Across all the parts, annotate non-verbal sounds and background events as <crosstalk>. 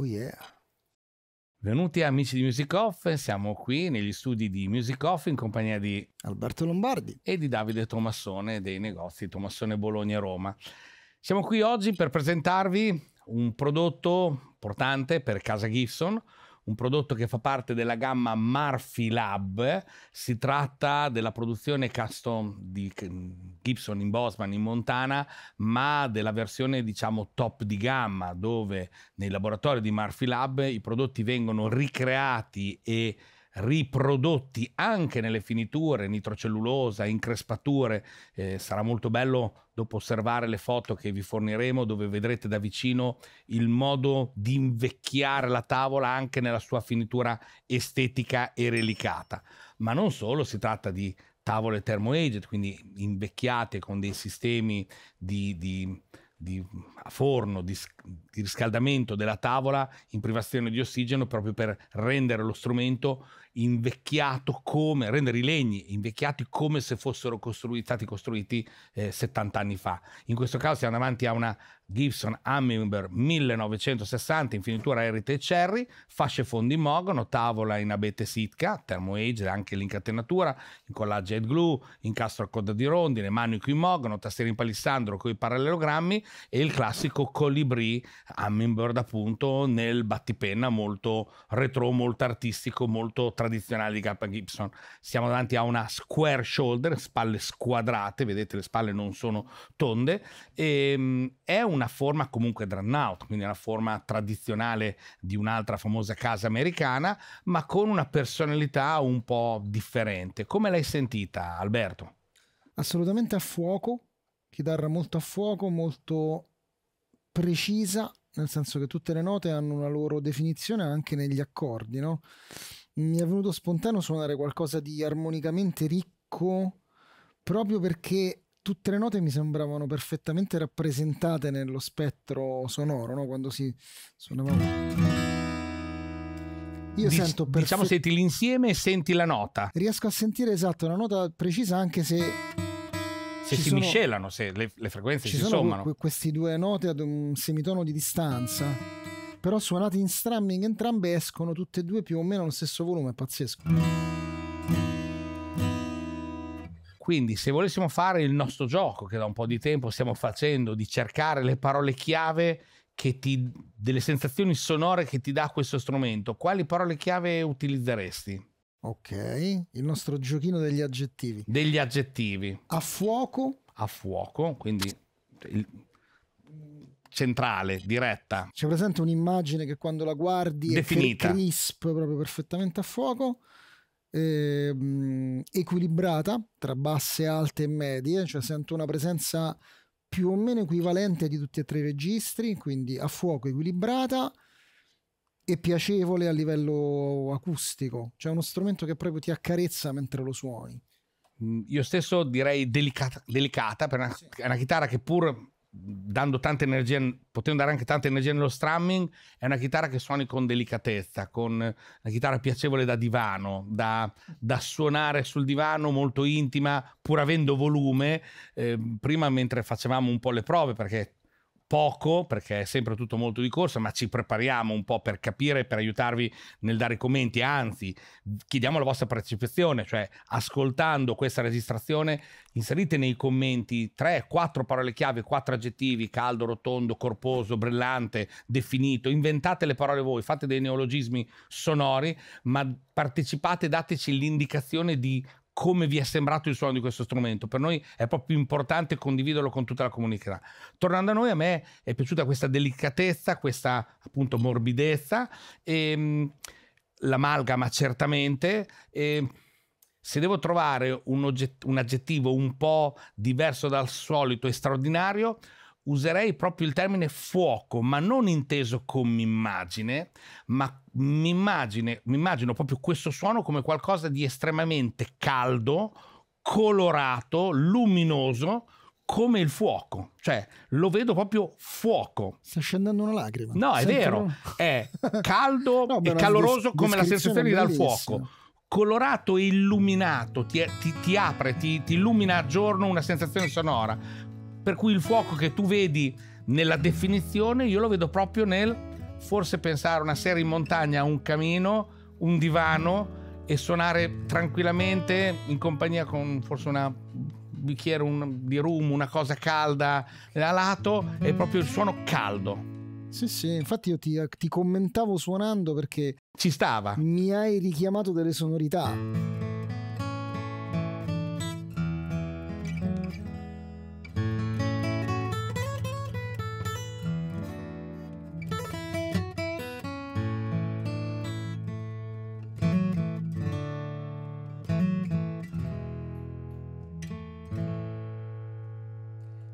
Oh yeah. Benvenuti amici di Music Off, siamo qui negli studi di Music Off in compagnia di Alberto Lombardi e di Davide Tomassone dei negozi Tomassone Bologna Roma. Siamo qui oggi per presentarvi un prodotto importante per Casa Gibson, un prodotto che fa parte della gamma Murphy Lab. Si tratta della produzione custom di mm, Gibson in Bosman, in Montana, ma della versione diciamo top di gamma, dove nei laboratori di Murphy Lab i prodotti vengono ricreati e riprodotti anche nelle finiture, nitrocellulosa, increspature. Eh, sarà molto bello dopo osservare le foto che vi forniremo dove vedrete da vicino il modo di invecchiare la tavola anche nella sua finitura estetica e relicata. Ma non solo, si tratta di tavole thermo-aged, quindi invecchiate con dei sistemi di, di di forno, di, di, riscaldamento della tavola in privazione di ossigeno proprio per rendere lo strumento invecchiato come, rendere i legni invecchiati come se fossero costruiti, stati costruiti eh, 70 anni fa. In questo caso siamo davanti a una Gibson Hummingbird 1960 in finitura e Cherry, fasce fondi in mogono, tavola in abete sitka, thermo age, anche l'incatenatura, in incollaggio head glue, incastro a coda di rondine, manico in mogono, tastiera in palissandro con i parallelogrammi e il classico colibrì Hummingbird appunto nel battipenna molto retro, molto artistico, molto tradizionale di K. Gibson. Siamo davanti a una square shoulder, spalle squadrate, vedete le spalle non sono tonde, e, ehm, è una forma comunque drum out, quindi una forma tradizionale di un'altra famosa casa americana, ma con una personalità un po' differente. Come l'hai sentita Alberto? Assolutamente a fuoco, chitarra molto a fuoco, molto precisa, nel senso che tutte le note hanno una loro definizione anche negli accordi, no? mi è venuto spontaneo suonare qualcosa di armonicamente ricco proprio perché tutte le note mi sembravano perfettamente rappresentate nello spettro sonoro, no? quando si suonava. Io Dic- sento perfetto. Diciamo, senti l'insieme e senti la nota. Riesco a sentire esatto una nota precisa anche se. Se si sono... miscelano, se le, le frequenze ci si sommano. Que- queste due note ad un semitono di distanza però suonati in strumming entrambe escono tutte e due più o meno allo stesso volume, è pazzesco. Quindi se volessimo fare il nostro gioco che da un po' di tempo stiamo facendo di cercare le parole chiave che ti, delle sensazioni sonore che ti dà questo strumento, quali parole chiave utilizzeresti? Ok, il nostro giochino degli aggettivi. Degli aggettivi. A fuoco. A fuoco, quindi il, centrale, diretta. C'è presente un'immagine che quando la guardi Definita. è crisp, proprio perfettamente a fuoco. Ehm, equilibrata tra basse, alte e medie, cioè sento una presenza più o meno equivalente di tutti e tre i registri, quindi a fuoco equilibrata e piacevole a livello acustico, cioè uno strumento che proprio ti accarezza mentre lo suoni. Mm, io stesso direi delicata, delicata per una, sì. una chitarra che pur dando tanta energia, potendo dare anche tanta energia nello strumming, è una chitarra che suoni con delicatezza, con una chitarra piacevole da divano, da, da suonare sul divano, molto intima, pur avendo volume. Eh, prima mentre facevamo un po' le prove, perché poco perché è sempre tutto molto di corsa, ma ci prepariamo un po' per capire, per aiutarvi nel dare i commenti, anzi chiediamo la vostra partecipazione, cioè ascoltando questa registrazione inserite nei commenti tre, quattro parole chiave, quattro aggettivi, caldo, rotondo, corposo, brillante, definito, inventate le parole voi, fate dei neologismi sonori, ma partecipate, dateci l'indicazione di come vi è sembrato il suono di questo strumento. Per noi è proprio importante condividerlo con tutta la comunità. Tornando a noi, a me è piaciuta questa delicatezza, questa appunto morbidezza, e, ehm, l'amalgama certamente. E, ehm, se devo trovare un, ogget- un aggettivo un po' diverso dal solito e straordinario, userei proprio il termine fuoco, ma non inteso come immagine, ma mi immagino proprio questo suono come qualcosa di estremamente caldo, colorato, luminoso, come il fuoco, cioè lo vedo proprio fuoco. Sta scendendo una lacrima. No, è Sento... vero, è <laughs> caldo no, e caloroso come la sensazione di dal fuoco. Colorato e illuminato, ti, ti, ti apre, ti, ti illumina a giorno una sensazione sonora per cui il fuoco che tu vedi nella definizione io lo vedo proprio nel forse pensare una sera in montagna, un camino, un divano e suonare tranquillamente in compagnia con forse una bicchiere un, di rum, una cosa calda a lato, è proprio il suono caldo. Sì, sì, infatti io ti, ti commentavo suonando perché ci stava. Mi hai richiamato delle sonorità.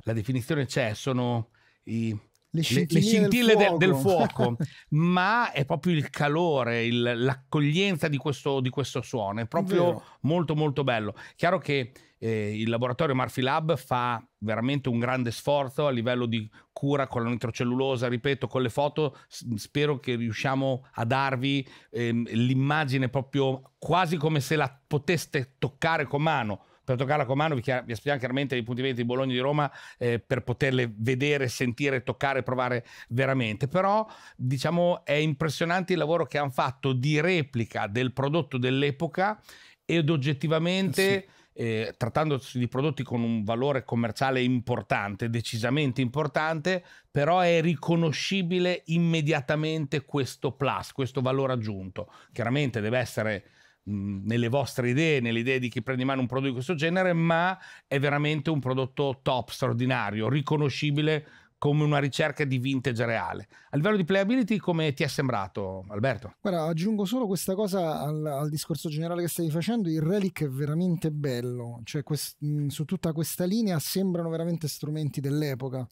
la definizione c'è, sono i, le scintille, le scintille del, del fuoco, del fuoco <laughs> ma è proprio il calore, il, l'accoglienza di questo, di questo, suono, è proprio Vero. molto molto bello. Chiaro che eh, il laboratorio Murphy Lab fa veramente un grande sforzo a livello di cura con la nitrocellulosa, ripeto, con le foto spero che riusciamo a darvi ehm, l'immagine proprio quasi come se la poteste toccare con mano per toccarla con mano vi, chiar- vi aspettiamo chiaramente i punti venti di Bologna e di Roma eh, per poterle vedere, sentire, toccare, provare veramente, però diciamo è impressionante il lavoro che hanno fatto di replica del prodotto dell'epoca ed oggettivamente... Sì. Eh, trattandosi di prodotti con un valore commerciale importante, decisamente importante, però è riconoscibile immediatamente questo plus, questo valore aggiunto. Chiaramente deve essere nelle vostre idee, nelle idee di chi prende in mano un prodotto di questo genere, ma è veramente un prodotto top, straordinario, riconoscibile come una ricerca di vintage reale. A livello di playability, come ti è sembrato, Alberto? Guarda, aggiungo solo questa cosa al, al discorso generale che stavi facendo: il Relic è veramente bello, cioè quest, su tutta questa linea sembrano veramente strumenti dell'epoca.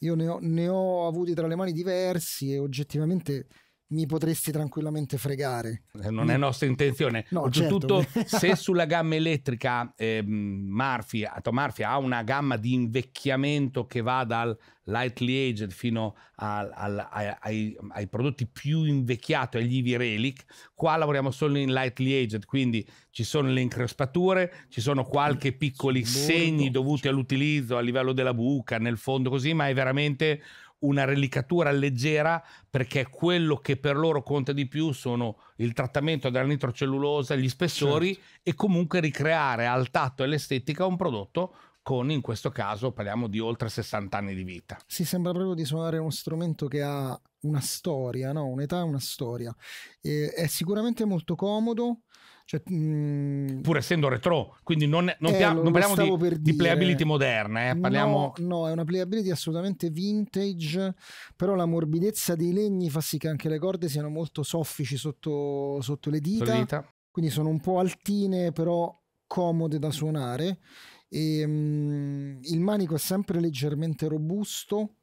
Io ne ho, ne ho avuti tra le mani diversi e oggettivamente mi potresti tranquillamente fregare. Eh, non è nostra intenzione. No, certo. Oltretutto, certo. <laughs> se sulla gamma elettrica eh, Murphy, Atom Murphy ha una gamma di invecchiamento che va dal lightly aged fino al, al, ai, ai, prodotti più invecchiati, agli IV Relic, qua lavoriamo solo in lightly aged, quindi ci sono le increspature, ci sono qualche piccoli segni dovuti all'utilizzo a livello della buca, nel fondo così, ma è veramente una relicatura leggera perché quello che per loro conta di più sono il trattamento della nitrocellulosa, gli spessori certo. e comunque ricreare al tatto e l'estetica un prodotto con in questo caso parliamo di oltre 60 anni di vita. Si sembra proprio di suonare uno strumento che ha una storia, no? un'età e una storia. E è sicuramente molto comodo, cioè, mh... Mm, Pur essendo retro, quindi non, non, eh, non parliamo di, di playability moderna. Eh? Parliamo... No, no, è una playability assolutamente vintage, però la morbidezza dei legni fa sì che anche le corde siano molto soffici sotto, sotto le dita. dita. Quindi sono un po' altine, però comode da suonare. E, ehm, mh, il manico è sempre leggermente robusto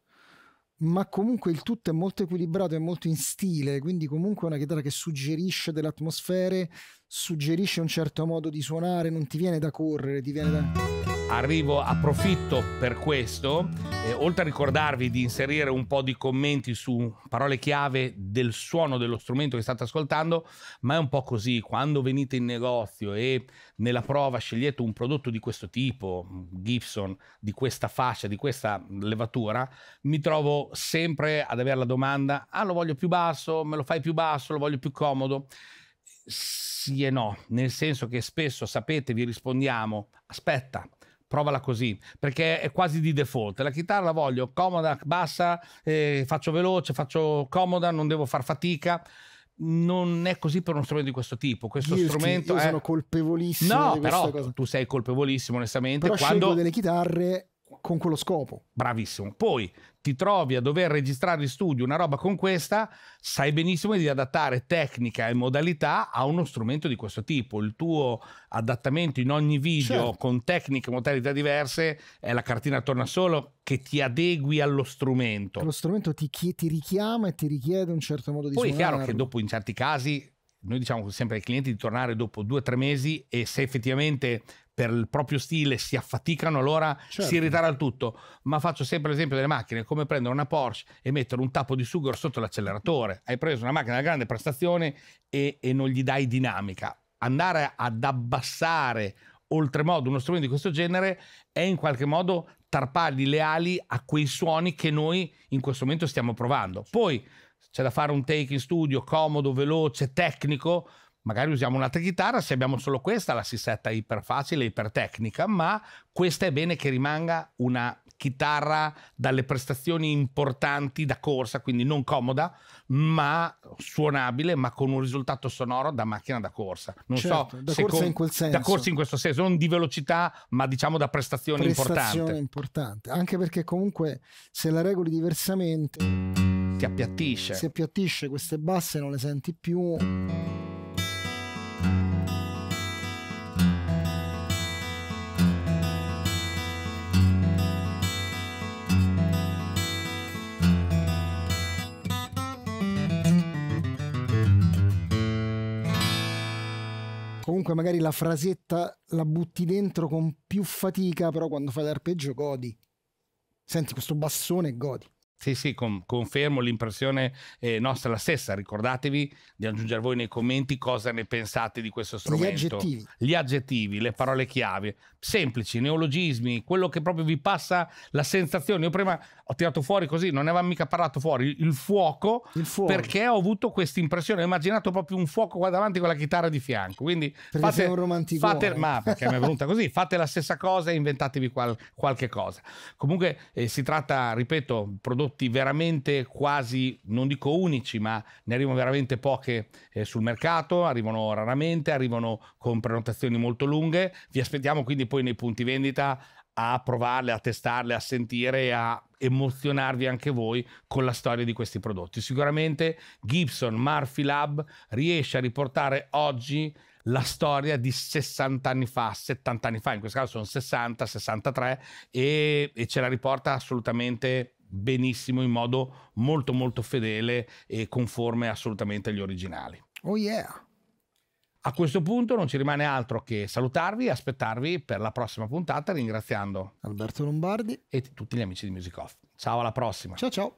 ma comunque il tutto è molto equilibrato, e molto in stile, quindi comunque è una chitarra che suggerisce delle atmosfere, suggerisce un certo modo di suonare, non ti viene da correre, ti viene da arrivo, approfitto per questo, eh, oltre a ricordarvi di inserire un po' di commenti su parole chiave del suono dello strumento che state ascoltando, ma è un po' così, quando venite in negozio e nella prova scegliete un prodotto di questo tipo, Gibson, di questa fascia, di questa levatura, mi trovo sempre ad avere la domanda, ah lo voglio più basso, me lo fai più basso, lo voglio più comodo sì e no, nel senso che spesso sapete vi rispondiamo aspetta, provala così, perché è quasi di default. La chitarra la voglio comoda, bassa, eh, faccio veloce, faccio comoda, non devo far fatica non è così per uno strumento di questo tipo. Questo io strumento io è... sono colpevolissimo. No, però cosa. tu sei colpevolissimo, onestamente. Però quando delle chitarre con quello scopo. Bravissimo. Poi ti trovi a dover registrare in studio una roba con questa, sai benissimo di adattare tecnica e modalità a uno strumento di questo tipo. Il tuo adattamento in ogni video certo. con tecniche e modalità diverse è la cartina solo che ti adegui allo strumento. Lo strumento ti, ti richiama e ti richiede un certo modo di Poi suonarlo. Poi è chiaro che dopo in certi casi noi diciamo sempre ai clienti di tornare dopo due o tre mesi e se effettivamente per il proprio stile si affaticano, allora certo. si ritarda tutto. Ma faccio sempre l'esempio delle macchine, come prendere una Porsche e mettere un tappo di sughero sotto l'acceleratore. Hai preso una macchina da grande prestazione e, e non gli dai dinamica. Andare ad abbassare oltremodo uno strumento di questo genere è in qualche modo tarpargli le ali a quei suoni che noi in questo momento stiamo provando. Poi c'è da fare un take in studio comodo, veloce, tecnico, magari usiamo un'altra chitarra, se abbiamo solo questa la si setta iper facile, iper tecnica, ma questa è bene che rimanga una chitarra dalle prestazioni importanti da corsa, quindi non comoda, ma suonabile, ma con un risultato sonoro da macchina da corsa. Non certo, so da se corsa con, in quel senso. Da corsa in questo senso, non di velocità, ma diciamo da prestazioni, prestazioni importanti. importante, anche perché comunque se la regoli diversamente ti appiattisce. Si appiattisce, queste basse non le senti più. comunque magari la frasetta la butti dentro con più fatica, però quando fai l'arpeggio godi. Senti questo bassone e godi. Sì, sì, com- confermo l'impressione eh, nostra la stessa. Ricordatevi di aggiungere voi nei commenti cosa ne pensate di questo strumento. Gli aggettivi. Gli aggettivi, le parole chiave, semplici, neologismi, quello che proprio vi passa la sensazione. Io prima ho tirato fuori così, non ne avevamo mica parlato fuori, il fuoco, il fuoco. perché ho avuto questa impressione. Ho immaginato proprio un fuoco qua davanti con la chitarra di fianco. Quindi perché fate, un romantico. Fate, ma perché mi è venuta così, fate la stessa cosa e inventatevi qual- qualche cosa. Comunque eh, si tratta, ripeto, prodotto prodotti veramente quasi, non dico unici, ma ne arrivano veramente poche eh, sul mercato, arrivano raramente, arrivano con prenotazioni molto lunghe. Vi aspettiamo quindi poi nei punti vendita a provarle, a testarle, a sentire, e a emozionarvi anche voi con la storia di questi prodotti. Sicuramente Gibson Murphy Lab riesce a riportare oggi la storia di 60 anni fa, 70 anni fa, in questo caso sono 60, 63 e, e ce la riporta assolutamente benissimo in modo molto molto fedele e conforme assolutamente agli originali. Oh yeah! A questo punto non ci rimane altro che salutarvi e aspettarvi per la prossima puntata ringraziando Alberto Lombardi e tutti gli amici di Music Off. Ciao alla prossima. Ciao ciao.